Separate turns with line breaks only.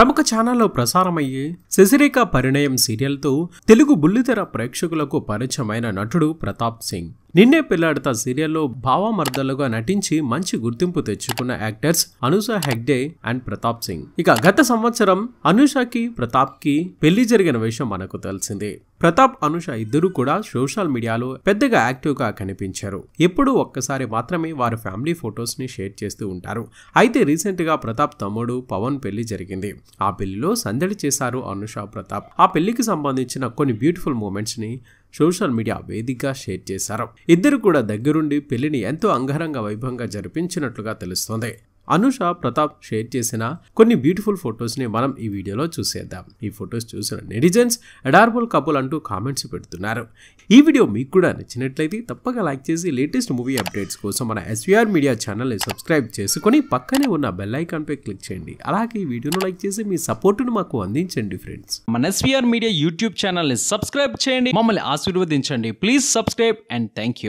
ప్రముఖ ఛానల్లో ప్రసారమయ్యే శశిరేఖ పరిణయం సీరియల్తో తెలుగు బుల్లితెర ప్రేక్షకులకు పరిచయమైన నటుడు ప్రతాప్ సింగ్ నిన్నే పెళ్లాడతా సీరియల్లో భావమర్దలుగా నటించి మంచి గుర్తింపు తెచ్చుకున్న యాక్టర్స్ అనుష హెగ్డే అండ్ ప్రతాప్ సింగ్ ఇక గత సంవత్సరం అనుషకి ప్రతాప్ కి పెళ్లి జరిగిన విషయం మనకు తెలిసిందే ప్రతాప్ అనుష ఇద్దరు కూడా సోషల్ మీడియాలో పెద్దగా యాక్టివ్గా కనిపించారు ఎప్పుడూ ఒక్కసారి మాత్రమే వారి ఫ్యామిలీ ఫొటోస్ని షేర్ చేస్తూ ఉంటారు అయితే రీసెంట్గా ప్రతాప్ తమ్ముడు పవన్ పెళ్లి జరిగింది ఆ పెళ్లిలో సందడి చేశారు అనుష ప్రతాప్ ఆ పెళ్లికి సంబంధించిన కొన్ని బ్యూటిఫుల్ మూమెంట్స్ని సోషల్ మీడియా వేదికగా షేర్ చేశారు ఇద్దరు కూడా దగ్గరుండి పెళ్లిని ఎంతో అంగరంగ వైభవంగా జరిపించినట్లుగా తెలుస్తోంది అనుష ప్రతాప్ షేర్ చేసిన కొన్ని బ్యూటిఫుల్ ఫొటోస్ని మనం ఈ వీడియోలో చూసేద్దాం ఈ ఫొటోస్ చూసిన నెటిజన్స్ అడార్బుల్ కపుల్ అంటూ కామెంట్స్ పెడుతున్నారు ఈ వీడియో మీకు కూడా నచ్చినట్లయితే తప్పగా లైక్ చేసి లేటెస్ట్ మూవీ అప్డేట్స్ కోసం మన ఎస్వీఆర్ మీడియా ఛానల్ని సబ్స్క్రైబ్ చేసుకొని పక్కనే ఉన్న బెల్ ఐకాన్పై క్లిక్ చేయండి అలాగే ఈ వీడియోను లైక్ చేసి మీ సపోర్టును మాకు అందించండి ఫ్రెండ్స్ మన ఎస్వీఆర్ మీడియా యూట్యూబ్ ఛానల్ని సబ్స్క్రైబ్ చేయండి మమ్మల్ని ఆశీర్వదించండి please subscribe and thank you